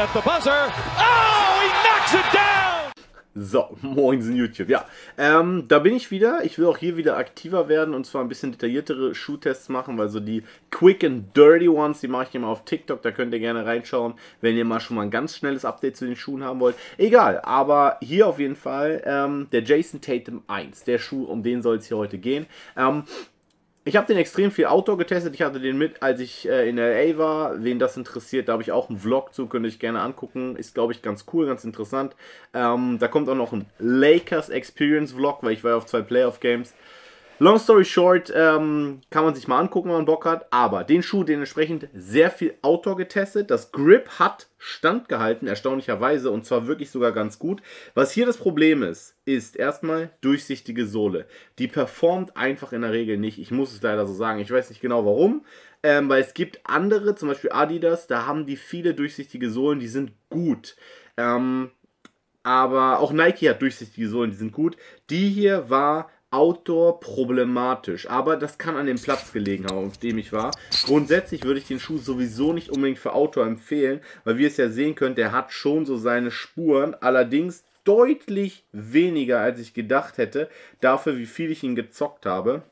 at the buzzer. Oh, he knocks it down! So, moinsen YouTube. Ja, ähm, da bin ich wieder. Ich will auch hier wieder aktiver werden und zwar ein bisschen detailliertere Schuhtests machen, weil so die Quick and Dirty Ones, die mache ich immer auf TikTok. Da könnt ihr gerne reinschauen, wenn ihr mal schon mal ein ganz schnelles Update zu den Schuhen haben wollt. Egal, aber hier auf jeden Fall ähm, der Jason Tatum 1, der Schuh, um den soll es hier heute gehen. Ähm, ich habe den extrem viel Outdoor getestet. Ich hatte den mit, als ich äh, in LA war. Wen das interessiert, da habe ich auch einen Vlog zu, könnte ich gerne angucken. Ist, glaube ich, ganz cool, ganz interessant. Ähm, da kommt auch noch ein Lakers Experience Vlog, weil ich war ja auf zwei Playoff Games. Long story short, ähm, kann man sich mal angucken, wenn man Bock hat. Aber den Schuh, den entsprechend sehr viel Outdoor getestet. Das Grip hat standgehalten, erstaunlicherweise, und zwar wirklich sogar ganz gut. Was hier das Problem ist, ist erstmal durchsichtige Sohle. Die performt einfach in der Regel nicht. Ich muss es leider so sagen. Ich weiß nicht genau warum. Ähm, weil es gibt andere, zum Beispiel Adidas, da haben die viele durchsichtige Sohlen, die sind gut. Ähm, aber auch Nike hat durchsichtige Sohlen, die sind gut. Die hier war Outdoor problematisch, aber das kann an dem Platz gelegen haben, auf dem ich war. Grundsätzlich würde ich den Schuh sowieso nicht unbedingt für Outdoor empfehlen, weil wie ihr es ja sehen könnt, der hat schon so seine Spuren, allerdings deutlich weniger, als ich gedacht hätte, dafür wie viel ich ihn gezockt habe.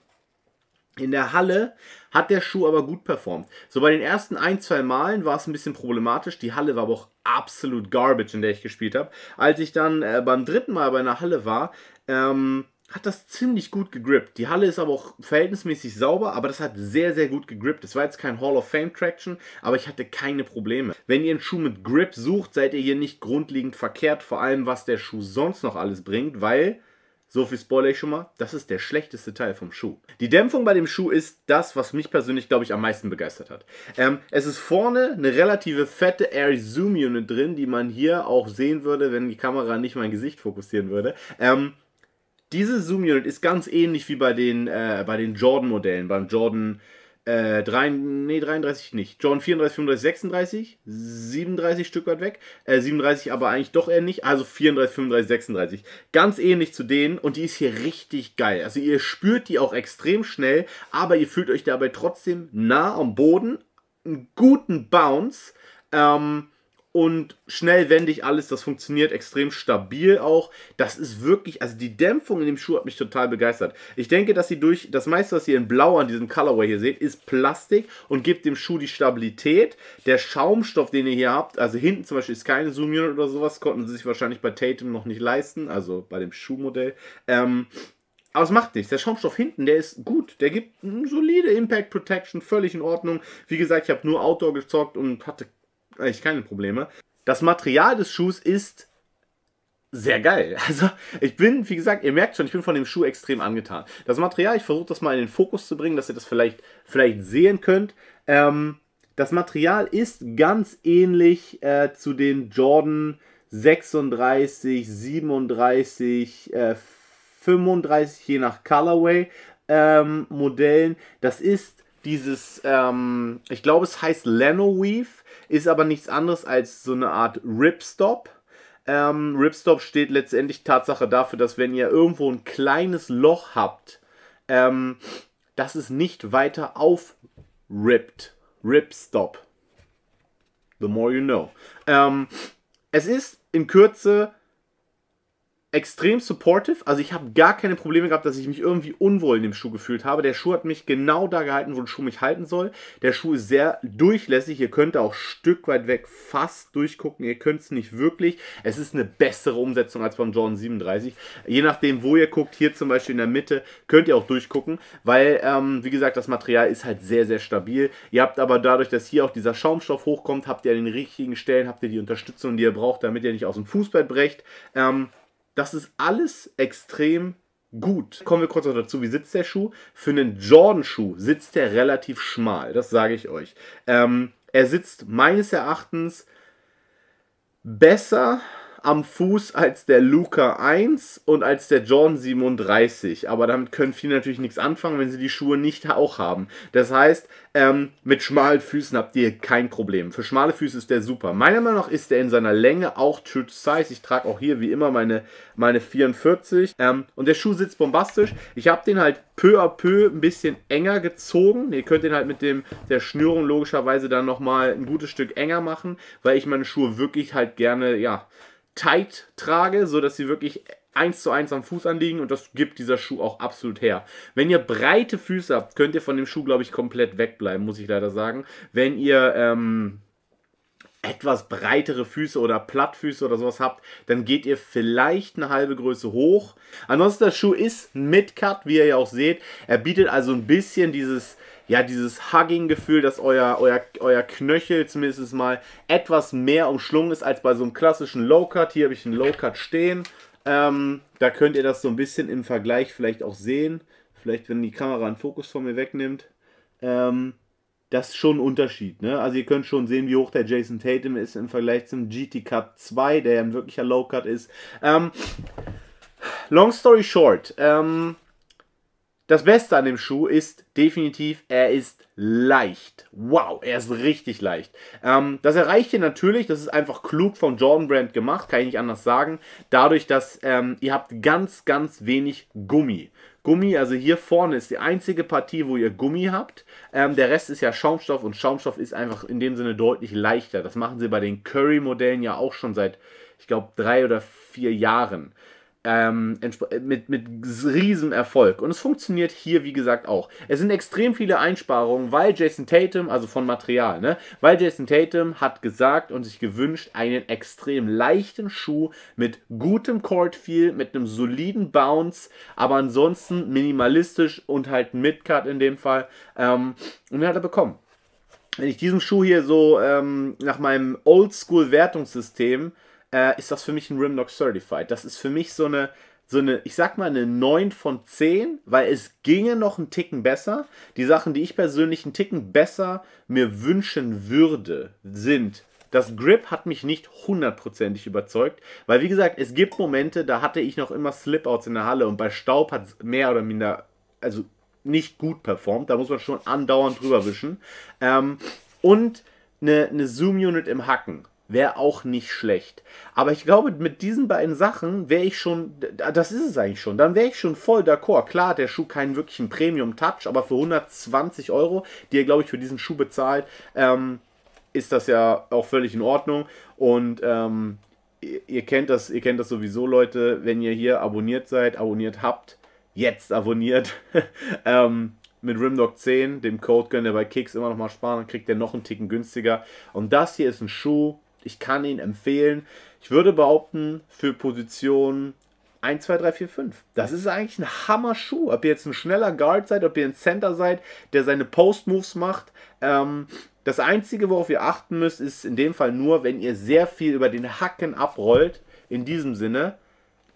In der Halle hat der Schuh aber gut performt. So bei den ersten ein, zwei Malen war es ein bisschen problematisch. Die Halle war aber auch absolut garbage, in der ich gespielt habe. Als ich dann äh, beim dritten Mal bei einer Halle war, ähm, hat das ziemlich gut gegrippt. Die Halle ist aber auch verhältnismäßig sauber, aber das hat sehr, sehr gut gegrippt. Es war jetzt kein Hall of Fame Traction, aber ich hatte keine Probleme. Wenn ihr einen Schuh mit Grip sucht, seid ihr hier nicht grundlegend verkehrt, vor allem was der Schuh sonst noch alles bringt, weil so viel spoiler ich schon mal. Das ist der schlechteste Teil vom Schuh. Die Dämpfung bei dem Schuh ist das, was mich persönlich, glaube ich, am meisten begeistert hat. Ähm, es ist vorne eine relative fette Air Zoom Unit drin, die man hier auch sehen würde, wenn die Kamera nicht mein Gesicht fokussieren würde. Ähm, diese Zoom-Unit ist ganz ähnlich wie bei den, äh, den Jordan-Modellen, beim Jordan äh, 3, nee, 33 nicht. Jordan 34, 35, 36, 37 Stück weit weg. Äh, 37 aber eigentlich doch eher nicht. Also 34, 35, 36. Ganz ähnlich zu denen und die ist hier richtig geil. Also ihr spürt die auch extrem schnell, aber ihr fühlt euch dabei trotzdem nah am Boden. Einen guten Bounce. Ähm, und schnell wendig alles. Das funktioniert extrem stabil auch. Das ist wirklich, also die Dämpfung in dem Schuh hat mich total begeistert. Ich denke, dass sie durch das meiste, was ihr in Blau an diesem Colorway hier seht, ist Plastik und gibt dem Schuh die Stabilität. Der Schaumstoff, den ihr hier habt, also hinten zum Beispiel ist keine Zoom Unit oder sowas, konnten sie sich wahrscheinlich bei Tatum noch nicht leisten, also bei dem Schuhmodell. Ähm, aber es macht nichts. Der Schaumstoff hinten, der ist gut. Der gibt solide Impact Protection, völlig in Ordnung. Wie gesagt, ich habe nur Outdoor gezockt und hatte eigentlich keine Probleme. Das Material des Schuhs ist sehr geil. Also ich bin, wie gesagt, ihr merkt schon, ich bin von dem Schuh extrem angetan. Das Material, ich versuche das mal in den Fokus zu bringen, dass ihr das vielleicht, vielleicht sehen könnt. Ähm, das Material ist ganz ähnlich äh, zu den Jordan 36, 37, äh, 35, je nach Colorway ähm, Modellen. Das ist dieses, ähm, ich glaube, es heißt Lano Weave ist aber nichts anderes als so eine Art Ripstop. Ähm, Ripstop steht letztendlich Tatsache dafür, dass wenn ihr irgendwo ein kleines Loch habt, ähm, dass es nicht weiter aufrippt. Ripstop. The more you know. Ähm, es ist in Kürze extrem supportive. Also ich habe gar keine Probleme gehabt, dass ich mich irgendwie unwohl in dem Schuh gefühlt habe. Der Schuh hat mich genau da gehalten, wo der Schuh mich halten soll. Der Schuh ist sehr durchlässig. Ihr könnt auch Stück weit weg fast durchgucken. Ihr könnt es nicht wirklich. Es ist eine bessere Umsetzung als beim Jordan 37. Je nachdem, wo ihr guckt, hier zum Beispiel in der Mitte, könnt ihr auch durchgucken, weil, ähm, wie gesagt, das Material ist halt sehr, sehr stabil. Ihr habt aber dadurch, dass hier auch dieser Schaumstoff hochkommt, habt ihr an den richtigen Stellen, habt ihr die Unterstützung, die ihr braucht, damit ihr nicht aus dem Fußbett brecht. Ähm, das ist alles extrem gut. Kommen wir kurz noch dazu, wie sitzt der Schuh? Für einen Jordan-Schuh sitzt der relativ schmal, das sage ich euch. Ähm, er sitzt meines Erachtens besser am Fuß als der Luca 1 und als der Jordan 37. Aber damit können viele natürlich nichts anfangen, wenn sie die Schuhe nicht auch haben. Das heißt, ähm, mit schmalen Füßen habt ihr kein Problem. Für schmale Füße ist der super. Meiner Meinung nach ist der in seiner Länge auch true to size. Ich trage auch hier wie immer meine, meine 44. Ähm, und der Schuh sitzt bombastisch. Ich habe den halt peu à peu ein bisschen enger gezogen. Ihr könnt den halt mit dem, der Schnürung logischerweise dann nochmal ein gutes Stück enger machen, weil ich meine Schuhe wirklich halt gerne, ja, tight trage, sodass sie wirklich eins zu eins am Fuß anliegen und das gibt dieser Schuh auch absolut her. Wenn ihr breite Füße habt, könnt ihr von dem Schuh, glaube ich, komplett wegbleiben, muss ich leider sagen. Wenn ihr ähm, etwas breitere Füße oder Plattfüße oder sowas habt, dann geht ihr vielleicht eine halbe Größe hoch. Ansonsten, der Schuh ist Mid-Cut, wie ihr ja auch seht. Er bietet also ein bisschen dieses, ja, dieses Hugging-Gefühl, dass euer, euer, euer Knöchel zumindest mal etwas mehr umschlungen ist als bei so einem klassischen Low-Cut. Hier habe ich einen Low-Cut stehen. Ähm, da könnt ihr das so ein bisschen im Vergleich vielleicht auch sehen. Vielleicht, wenn die Kamera einen Fokus von mir wegnimmt. Ähm, das ist schon ein Unterschied. Ne? Also ihr könnt schon sehen, wie hoch der Jason Tatum ist im Vergleich zum GT Cup 2, der ja ein wirklicher Low Cut ist. Ähm, long story short, ähm, das Beste an dem Schuh ist definitiv, er ist leicht. Wow, er ist richtig leicht. Ähm, das erreicht ihr natürlich, das ist einfach klug vom Jordan Brand gemacht, kann ich nicht anders sagen. Dadurch, dass ähm, ihr habt ganz, ganz wenig Gummi. Gummi, also hier vorne ist die einzige Partie, wo ihr Gummi habt. Ähm, der Rest ist ja Schaumstoff und Schaumstoff ist einfach in dem Sinne deutlich leichter. Das machen sie bei den Curry-Modellen ja auch schon seit, ich glaube, drei oder vier Jahren ähm, äh, mit, mit riesen Erfolg. Und es funktioniert hier, wie gesagt, auch. Es sind extrem viele Einsparungen, weil Jason Tatum, also von Material, ne? Weil Jason Tatum hat gesagt und sich gewünscht, einen extrem leichten Schuh mit gutem Courtfeel, mit einem soliden Bounce, aber ansonsten minimalistisch und halt Mid-Cut in dem Fall. Ähm, und den hat er bekommen. Wenn ich diesen Schuh hier so ähm, nach meinem Oldschool-Wertungssystem äh, ist das für mich ein Rimlock Certified. Das ist für mich so eine, so eine, ich sag mal, eine 9 von 10, weil es ginge noch einen Ticken besser. Die Sachen, die ich persönlich einen Ticken besser mir wünschen würde, sind. Das Grip hat mich nicht hundertprozentig überzeugt, weil wie gesagt, es gibt Momente, da hatte ich noch immer Slipouts in der Halle und bei Staub hat es mehr oder minder, also nicht gut performt. Da muss man schon andauernd drüber wischen. Ähm, und eine, eine Zoom-Unit im Hacken wäre auch nicht schlecht. Aber ich glaube, mit diesen beiden Sachen wäre ich schon, ah, das ist es eigentlich schon, dann wäre ich schon voll d'accord. Klar der Schuh keinen wirklichen Premium-Touch, aber für 120 Euro, die er, glaube ich, für diesen Schuh bezahlt, ähm, ist das ja auch völlig in Ordnung. Und ähm, ihr, kennt das, ihr kennt das sowieso, Leute, wenn ihr hier abonniert seid, abonniert habt, jetzt abonniert. ähm, mit Rimdog 10, dem Code könnt ihr bei Kicks immer noch mal sparen, dann kriegt ihr noch einen Ticken günstiger. Und das hier ist ein Schuh, ich kann ihn empfehlen. Ich würde behaupten, für Position 1, 2, 3, 4, 5. Das ist eigentlich ein Hammer-Schuh. Ob ihr jetzt ein schneller Guard seid, ob ihr ein Center seid, der seine Post-Moves macht. Ähm, das Einzige, worauf ihr achten müsst, ist in dem Fall nur, wenn ihr sehr viel über den Hacken abrollt, in diesem Sinne,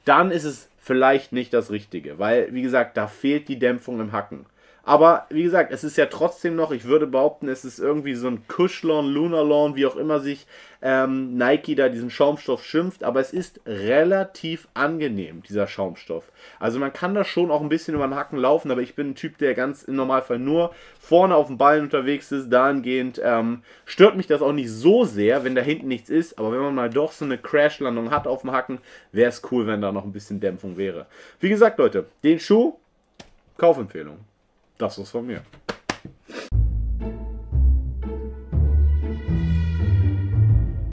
dann ist es vielleicht nicht das Richtige. Weil, wie gesagt, da fehlt die Dämpfung im Hacken. Aber wie gesagt, es ist ja trotzdem noch, ich würde behaupten, es ist irgendwie so ein Cushlon, Lunarlon, wie auch immer sich ähm, Nike da diesen Schaumstoff schimpft, aber es ist relativ angenehm, dieser Schaumstoff. Also man kann da schon auch ein bisschen über den Hacken laufen, aber ich bin ein Typ, der ganz im Normalfall nur vorne auf dem Ballen unterwegs ist. Dahingehend ähm, stört mich das auch nicht so sehr, wenn da hinten nichts ist, aber wenn man mal doch so eine Crashlandung hat auf dem Hacken, wäre es cool, wenn da noch ein bisschen Dämpfung wäre. Wie gesagt, Leute, den Schuh, Kaufempfehlung. Das ist von mir.